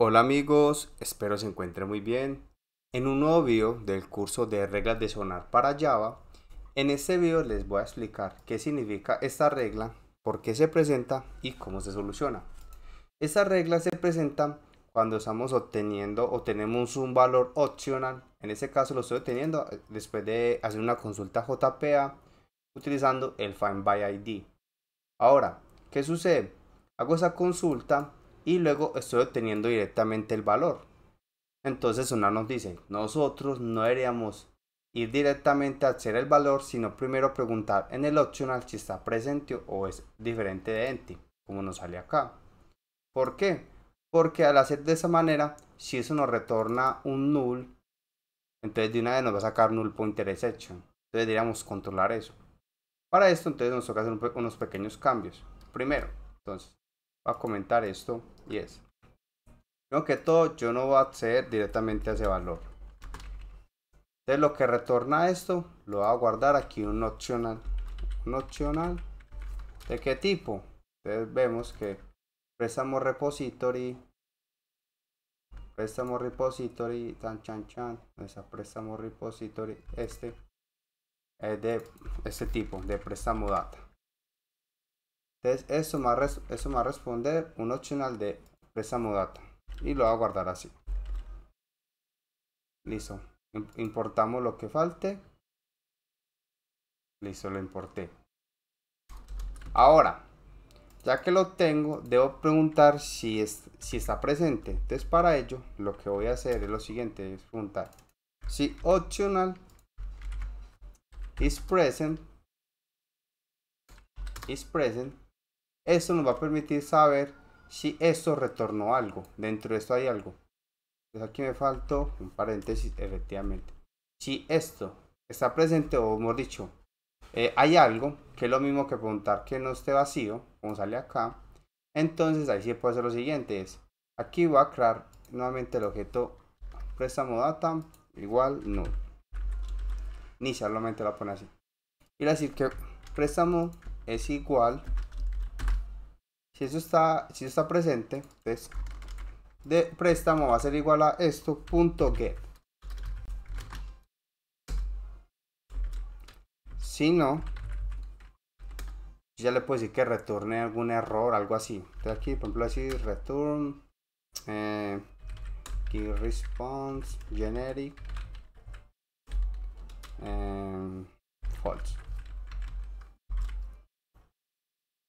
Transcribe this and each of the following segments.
Hola amigos, espero se encuentren muy bien. En un nuevo video del curso de reglas de sonar para Java, en este video les voy a explicar qué significa esta regla, por qué se presenta y cómo se soluciona. Esta regla se presenta cuando estamos obteniendo o tenemos un valor opcional, en este caso lo estoy obteniendo eh, después de hacer una consulta JPA utilizando el FindById by Ahora, ¿qué sucede? Hago esa consulta y luego estoy obteniendo directamente el valor. Entonces una nos dice, nosotros no deberíamos ir directamente a hacer el valor, sino primero preguntar en el optional si está presente o es diferente de Enti, como nos sale acá. ¿Por qué? Porque al hacer de esa manera, si eso nos retorna un null, entonces de una vez nos va a sacar null pointer exception. Entonces deberíamos controlar eso. Para esto entonces nos toca hacer unos pequeños cambios. Primero, entonces va a comentar esto y es aunque que todo yo no voy a acceder directamente a ese valor entonces lo que retorna esto lo va a guardar aquí un opcional un opcional de qué tipo entonces vemos que préstamo repository préstamo repository tan chan chan esa préstamo repository este es de este tipo de préstamo data entonces eso me va a, eso responder un optional de préstamo data y lo va a guardar así. Listo. Importamos lo que falte. Listo, lo importé. Ahora, ya que lo tengo, debo preguntar si, si está presente. Entonces para ello, lo que voy a hacer es lo siguiente, es preguntar si optional is present is present esto nos va a permitir saber si esto retornó algo. Dentro de esto hay algo. Entonces aquí me faltó un paréntesis, efectivamente. Si esto está presente, o hemos dicho, eh, hay algo, que es lo mismo que preguntar que no esté vacío, como sale acá. Entonces ahí sí puede hacer lo siguiente, es aquí va a crear nuevamente el objeto préstamo data igual null. Inicialmente lo pone así. Y decir que préstamo es igual si eso está, si está presente, entonces pues, de préstamo va a ser igual a esto.get punto Si no, ya le puedo decir que retorne algún error, algo así. Entonces aquí, por ejemplo, así, return, eh, key response, generic, em, false.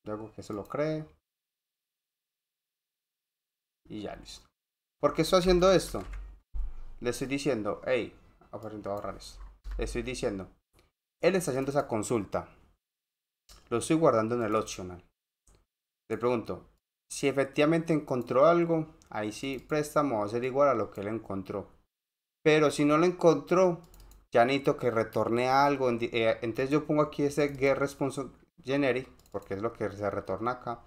Luego que se lo cree. Y ya listo. ¿Por qué estoy haciendo esto? Le estoy diciendo, hey, a ahorrar Le estoy diciendo, él está haciendo esa consulta. Lo estoy guardando en el optional. Le pregunto, si efectivamente encontró algo, ahí sí préstamo va a ser igual a lo que él encontró. Pero si no lo encontró, ya necesito que retorne algo. Eh, entonces yo pongo aquí ese get response generic, porque es lo que se retorna acá.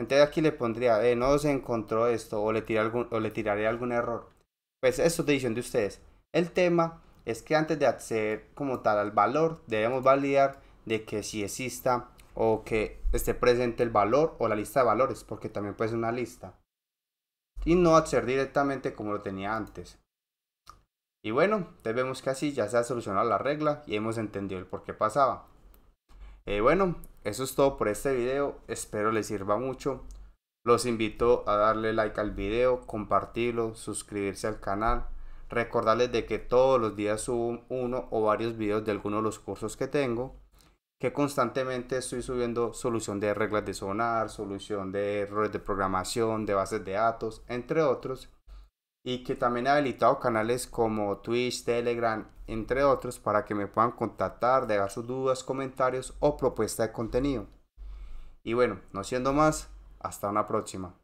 Entonces aquí le pondría, no se encontró esto o le, tiré algún, o le tiraré algún error. Pues eso es decisión de ustedes. El tema es que antes de acceder como tal al valor, debemos validar de que si exista o que esté presente el valor o la lista de valores, porque también puede ser una lista. Y no hacer directamente como lo tenía antes. Y bueno, debemos vemos que así ya se ha solucionado la regla y hemos entendido el por qué pasaba. Eh, bueno, eso es todo por este video. Espero les sirva mucho. Los invito a darle like al video, compartirlo, suscribirse al canal. Recordarles de que todos los días subo uno o varios videos de algunos de los cursos que tengo. Que constantemente estoy subiendo solución de reglas de sonar, solución de errores de programación, de bases de datos, entre otros y que también he habilitado canales como Twitch, Telegram, entre otros, para que me puedan contactar, dejar sus dudas, comentarios o propuestas de contenido. Y bueno, no siendo más, hasta una próxima.